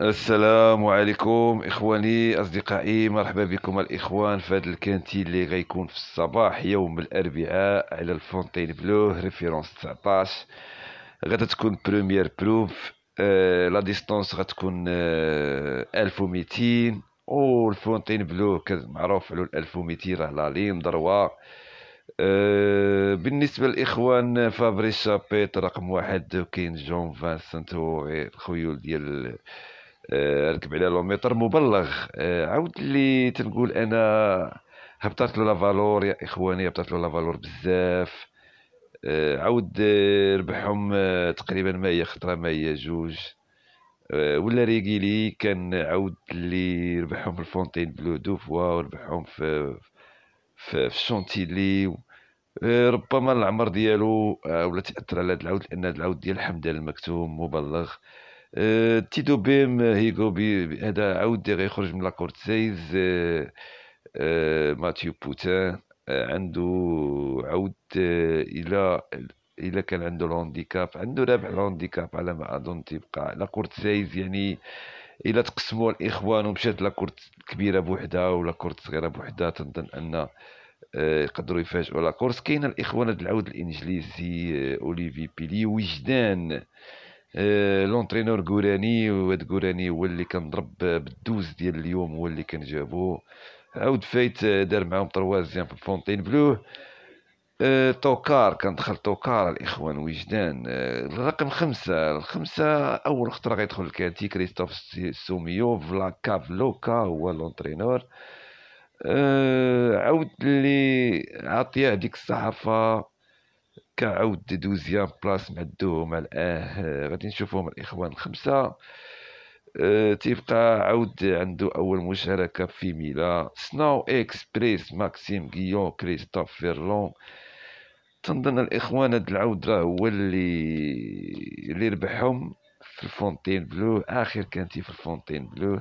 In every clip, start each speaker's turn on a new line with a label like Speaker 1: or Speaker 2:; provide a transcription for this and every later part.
Speaker 1: السلام عليكم اخواني اصدقائي مرحبا بكم الاخوان في هذا الكانتين اللي غيكون في الصباح يوم الاربعاء على الفونتين بلو ريفيرونس 19 غدا تكون بروميير بروف آه لا ديستونس غتكون آه 1200 او الفونتين بلو معروف على 1200 راه لا لين ضروه أه بالنسبه للاخوان فابريس شابيت رقم واحد كاين جون فانسنت هو الخيول ديال آه، ركب على لوميتر مبلغ آه، عاود اللي تنقول انا هبطات له لافالور يا اخواني هبطات له لافالور بزاف آه، عاود ربحهم تقريبا ما هي خطره ما هي جوج ولا ريغيلي كان عاود اللي ربحهم في الفونتين بلو دو فوا وربحهم في في, في شونتيلي ربما العمر ديالو ولا تاثر على هذا العود لان هذا العود ديال حمد المكتوم مبلغ تيدو بيم هيغو بي هذا عاود غيخرج من لاكورت سايز ماتيو بوتان عنده عاود الى الى كان عنده الهانديكاب عنده رابع الهانديكاب على ما اظن تيبقى لاكورت سايز يعني الى تقسموا الاخوان ومشات لاكورت كبيره بوحدها ولا كورت صغيره بوحدها تنظن ان يقدروا يفاجئوا لاكورس كاين الاخوان العود الانجليزي اوليفي بيلي وجدان آه، لونترينور غوراني واد غوراني هو اللي كان ضرب بالدوز ديال اليوم هو اللي كان عاود فايت آه، دار معاهم تروازيام في فونتين بلو آه، توكار كان دخل توكار الاخوان وجدان الرقم خمسة الخمسة اول خطرة غيدخل الكاتي كريستوف سوميو فلاكاف لوكا هو لونترينور عاود اللي عطيه هذيك الصحافة كا عاود دوزيام بلاص مع الدوم الاه غادي نشوفوهم الاخوان الخمسه أه تيبقى عاود عنده اول مشاركه في ميلا سناو اكسبريس ماكسيم غيون كريستوف فيرلون تنظن الاخوان هاد العود راه هو اللي اللي ربحهم في الفونتين بلو اخر كانتي في الفونتين بلو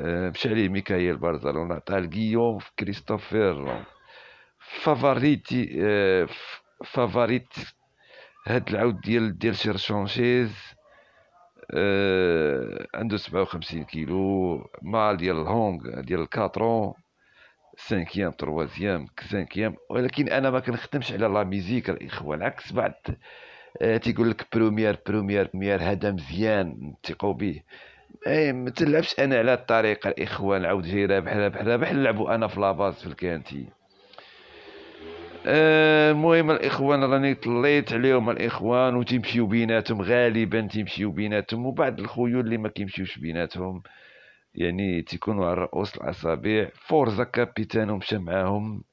Speaker 1: أه مشى عليه ميكايل برزالون عطاه لغيون كريستوف فيرلون فافاريتي أه فافاريت هاد العود ديال ديال سير شونشيز آه عنده 57 كيلو مال ديال الهونغ ديال الكاترون سانكيام تروازيام سانكيام ولكن انا ما كنخدمش على لا ميزيك الاخوان عكس بعد آه، تيقول لك بروميير بروميير بروميير هذا مزيان نثقوا به اي ما تلعبش انا على الطريقه الاخوان عاود جاي رابح رابح رابح نلعبوا انا في لاباز في الكانتي آه، المهم الاخوان راني طليت عليهم الاخوان وتيمشيو بيناتهم غالبا تيمشيو بيناتهم وبعض الخيول اللي ما كيمشيوش بيناتهم يعني تيكونوا على رؤوس الاصابع فورزا كابيتانو ومشى معاهم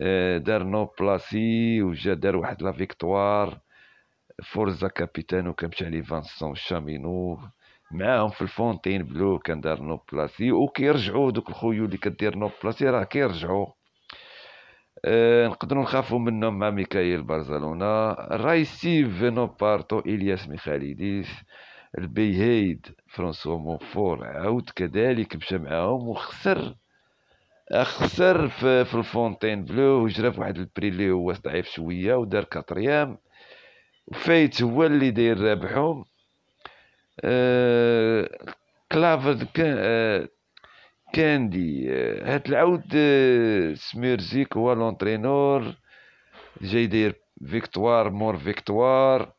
Speaker 1: آه، دار نو بلاسي وجا دار واحد لا فيكتوار فورزا كابيتانو كان لي عليه فانسون شامينو معاهم في الفونتين بلو كان دار نو بلاسي وكيرجعوا دوك الخيول اللي كدير نو بلاسي راه كيرجعوا آه، نقدروا نخافوا منهم مع ميكايل برزلونا رايسيف فينو بارتو الياس ميخاليديس البيهيد فرانسوا مونفور عاود كذلك مشى معاهم وخسر خسر في, في الفونتين بلو وجرى في واحد البري اللي هو ضعيف شويه ودار كاتريام وفايت هو اللي داير رابحهم آه كلافر آه، كاندي هات العود سميرزيك هو لونترينور جاي داير فيكتوار مور فيكتوار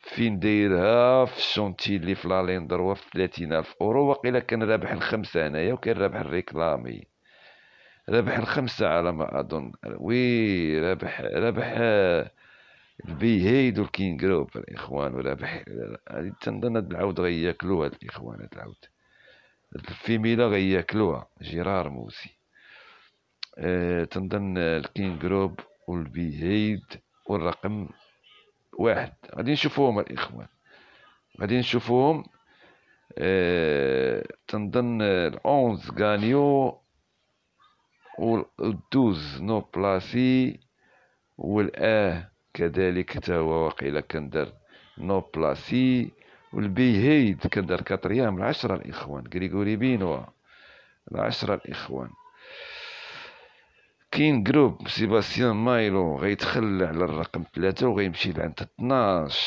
Speaker 1: فين دايرها في الشونتي اللي في لاليندر دروا في 30 الف اورو وقيلا كان رابح الخمسه هنايا وكان رابح الريكلامي رابح الخمسه على ما اظن وي رابح رابح والكينغ روب الاخوان ورابح تنظن هاد العود غياكلو هاد الاخوان هاد العود الفيميلا غياكلوها جيرار موسي أه تنظن الكينغروب والبيهيد والرقم واحد غادي نشوفوهم الاخوان غادي نشوفوهم أه تنظن الأونز غانيو والدوز نو بلاسي والاه كذلك تا هو وقيلا كندر نو بلاسي والبي كان دار كاتريام العشرة الإخوان غريغوري بينوا العشرة الإخوان كاين جروب سيباستيان مايلو غيتخلى على الرقم ثلاثة وغيمشي لعند 12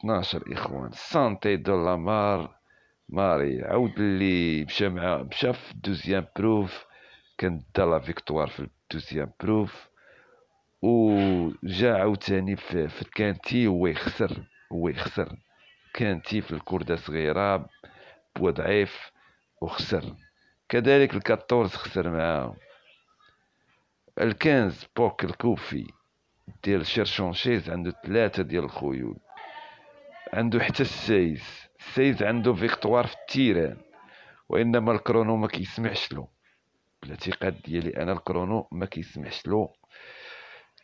Speaker 1: 12 إخوان سانتي دو لامار ماري عاود اللي مشى مع مشى في الدوزيام بروف كان دا لا فيكتوار في الدوزيام بروف وجا عاوتاني في, في الكانتي هو يخسر هو يخسر كان تيف الكرده صغيره بوا ضعيف وخسر كذلك الكاتورز خسر معاهم الكنز بوك الكوفي ديال شيرشونشيز عنده ثلاثة ديال الخيول عنده حتى السايز السايز عنده فيكتوار في التيران وانما الكرونو ما كيسمحش له بالاعتقاد ديالي انا الكرونو ما كيسمحش له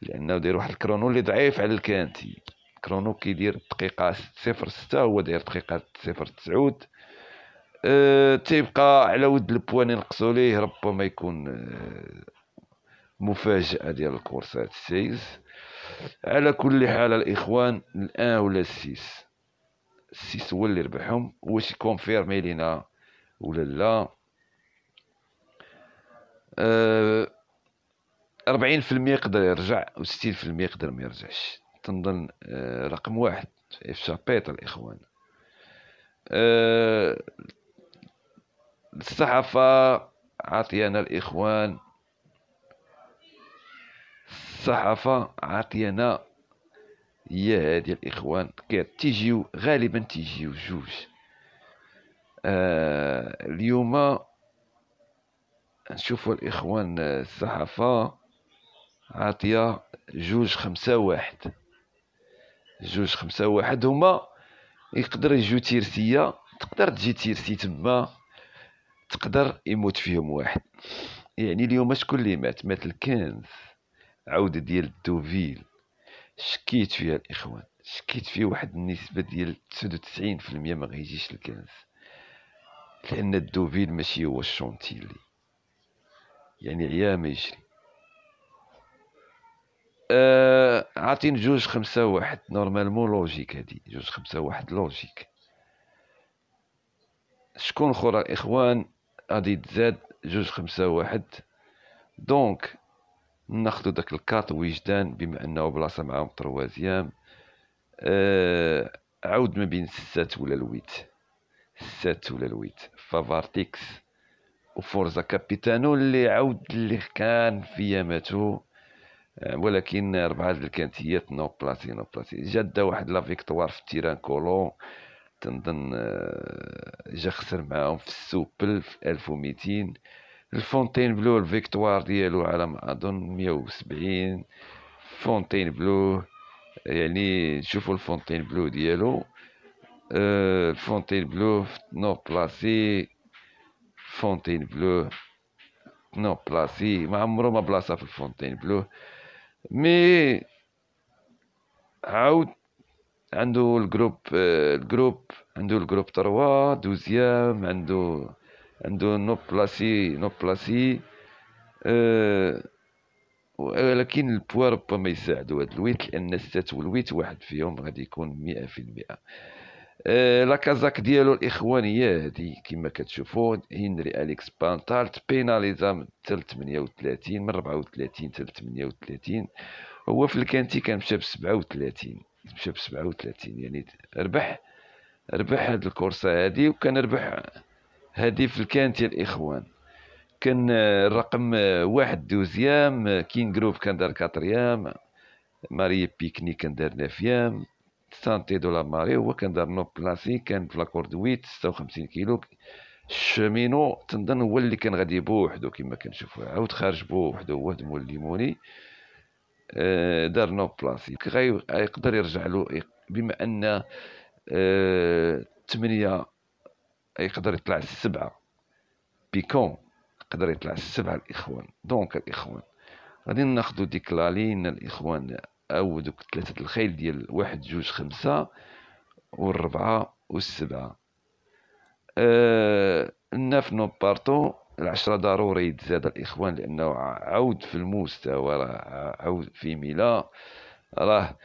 Speaker 1: لانه داير واحد الكرونو اللي ضعيف على الكانتي كرونو كيدير الدقيقه صفر ستة هو داير دقيقه صفر تسعود أه تيبقى على ود البوان ينقصو ليه ربما يكون أه، مفاجاه ديال الكورسات السيس على كل حال الاخوان الان ولا السيس السيس هو اللي ربحهم واش كونفيرمي لينا ولا لا أه 40% يقدر يرجع و 60% يقدر ما يرجعش تنظن آه، رقم واحد في بيتا آه، الإخوان الصحفة عطينا الإخوان الصحفة عطينا هي هادي الإخوان تيجيو غالبا تيجيو جوج آه، اليوم نشوفوا الإخوان الصحفة عاطية جوج خمسة واحد جوج خمسة واحد هما يقدر يجو تيرسية تقدر تجي تيرسي تما تقدر يموت فيهم واحد يعني اليوم شكون اللي مات مات الكنز عودة ديال الدوفيل شكيت فيها الإخوان شكيت فيه واحد النسبة ديال في المية مغيجيش الكنز لأن الدوفيل ماشي هو الشونتيلي يعني عيا ما يجري آه، عاطين جوج خمسة واحد نورمالمون لوجيك هادي جوج خمسة واحد لوجيك شكون خرى الاخوان غادي تزاد جوج خمسة واحد دونك ناخدو داك الكات وجدان بما انه بلاصه معاهم تروازيام أه عاود ما بين السات ولا الويت السات ولا الويت فافارتيكس وفورزا كابيتانو اللي عاود اللي كان في ياماتو آه، ولكن ربعه كانت هي نو بلاتي نو بلاتي جا واحد لافيكتوار في تيران كولون تنظن آه، جا خسر معاهم في السوبل في 1200 الفونتين بلو الفيكتوار ديالو على ما اظن 170 فونتين بلو يعني شوفوا الفونتين بلو ديالو آه، الفونتين بلو نو بلاسي فونتين بلو نو بلاسي ما عمرو ما بلاصه في الفونتين بلو مي عاود عنده الجروب الجروب عنده الجروب تروا دوزيام عنده عنده نو بلاسي نو بلاسي آه، ولكن البوا ربما يساعدو هاد الويت لان السات والويت واحد فيهم غادي يكون مئة في المئة آه، لاكازاك ديالو الاخوانيه هذه كما كتشوفوا هنري اليكس بانتالت بيناليزا من 38 من 34 حتى 38 هو في الكانتي كان مشى ب 37 مشى ب 37 يعني ربح ربح هاد الكورسه هادي وكان ربح هادي في الكانتي الاخوان كان الرقم واحد دوزيام كينغروف كان دار كاتريام ماري بيكني كان دار نافيام سانتي دو لا ماري هو كان دار نوب بلاسي كان في لاكورد 8 56 كيلو الشمينو تنظن هو اللي كان غادي بوحدو كما كنشوفو عاود خارج بوحدو هو دمو الليموني آه، دار نوب بلاسي غيقدر يرجع له بما ان ثمانية آه، يقدر يطلع السبعه بيكون يقدر يطلع السبعه الإخوان دونك الإخوان غادي ناخدو ديك لالين الإخوان أو دوك ثلاثة الخيل ديال واحد جوج خمسة والربعة والسبعة آه الناف نو بارتو العشرة ضروري يتزاد الإخوان لأنه عود في المستوى راه عود في ميلا راه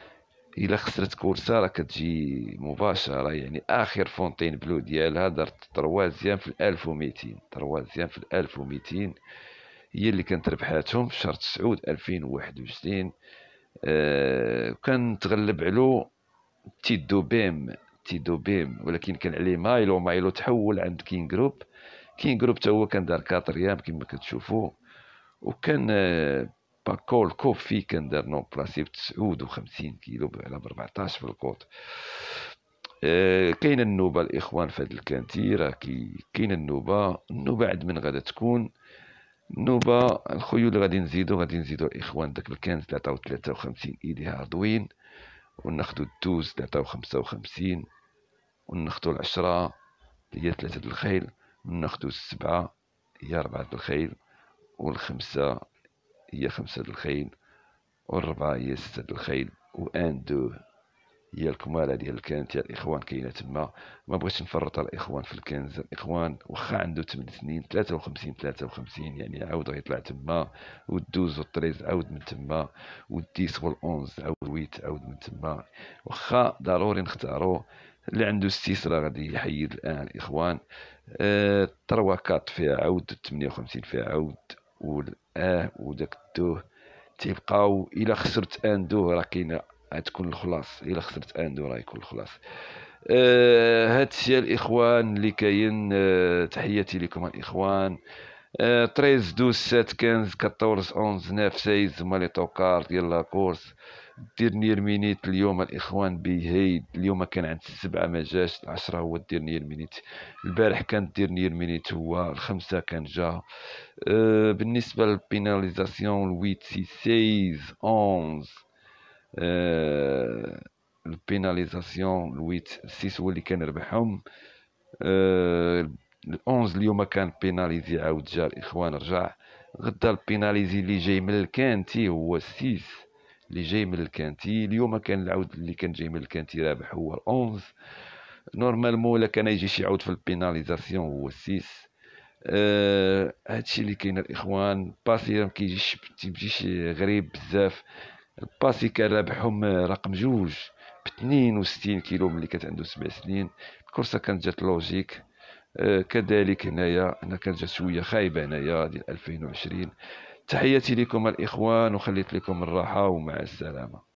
Speaker 1: الا خسرت كورسا راه كتجي مباشره يعني اخر فونتين بلو ديالها دارت تروازيام في الألف وميتين تروازيام في الألف وميتين هي اللي كانت ربحاتهم في شهر تسعود ألفين وعشرين آه، كان تغلب علو تيدو بيم تيدو بيم ولكن كان عليه مايلو مايلو تحول عند كين جروب كين جروب تا هو كان دار كاتريام كما كتشوفوا وكان آه، باكول كوفي كان دار نون بلاسي ب 59 كيلو على 14 في الكوت آه، كاين النوبه الاخوان في هذا الكانتي راه كاين النوبه النوبه عند من غادا تكون نوبة الخيول غادي نزيدو غادي نزيدو الإخوان داك الكنز اللي عطاو تلاتة وخمسين إيدي عرضوين وناخدو الدوز اللي عطاو خمسة وخمسين وناخدو العشرة اللي هي تلاتة الخيل وناخدو السبعة هي ربعة الخيل والخمسة هي خمسة الخيل والربعة هي ستة الخيل وان دو هي الكماله ديال الكنز تاع الاخوان كاينه تما ما بغيتش نفرط الاخوان في الكنز الاخوان واخا عنده 8 سنين 53 53 يعني عاود غيطلع تما والدوز والطريز عاود من تما والديس والأونز عاود ويت عاود من تما واخا ضروري نختارو اللي عنده راه غادي يحيد الان الاخوان آه تروا كات فيها عود 58 فيها عود والاه وداك الدوه تيبقاو الا خسرت ان دوه راه كاينه غتكون الخلاص الا خسرت اندو راه يكون الخلاص آه هادشي الاخوان اللي كاين آه تحياتي لكم الاخوان آه 13 12 7 15 14 11 9 16 هما لي توكار ديال لا لاكورس ديرنيير مينيت اليوم الاخوان بيهيد اليوم كان عند السبعه ما جاش العشرة هو الديرنيير مينيت البارح كان ديرنيير مينيت هو الخمسه كان جا أه بالنسبه للبيناليزاسيون الويت سي سيز اونز آه، البيناليزاسيون الويت سيس هو اللي كان ربحهم آه، الأونز اليوم كان بيناليزي عاود جا الإخوان رجع غدا البيناليزي اللي جاي من الكانتي هو السيس اللي جاي من الكانتي اليوم كان العود اللي كان جاي من الكانتي رابح هو الأونز نورمالمون الا كان يجي شي عود في البيناليزاسيون هو السيس أه هادشي اللي كاين الاخوان باسي ما كيجيش غريب بزاف الباسي كان رابحهم رقم جوج ب 62 كيلو ملي كانت عنده سبع سنين الكرسه كانت جات لوجيك آه، كذلك هنايا انا كانت جات شويه خايبه هنايا ديال 2020 تحياتي لكم الاخوان وخليت لكم الراحه ومع السلامه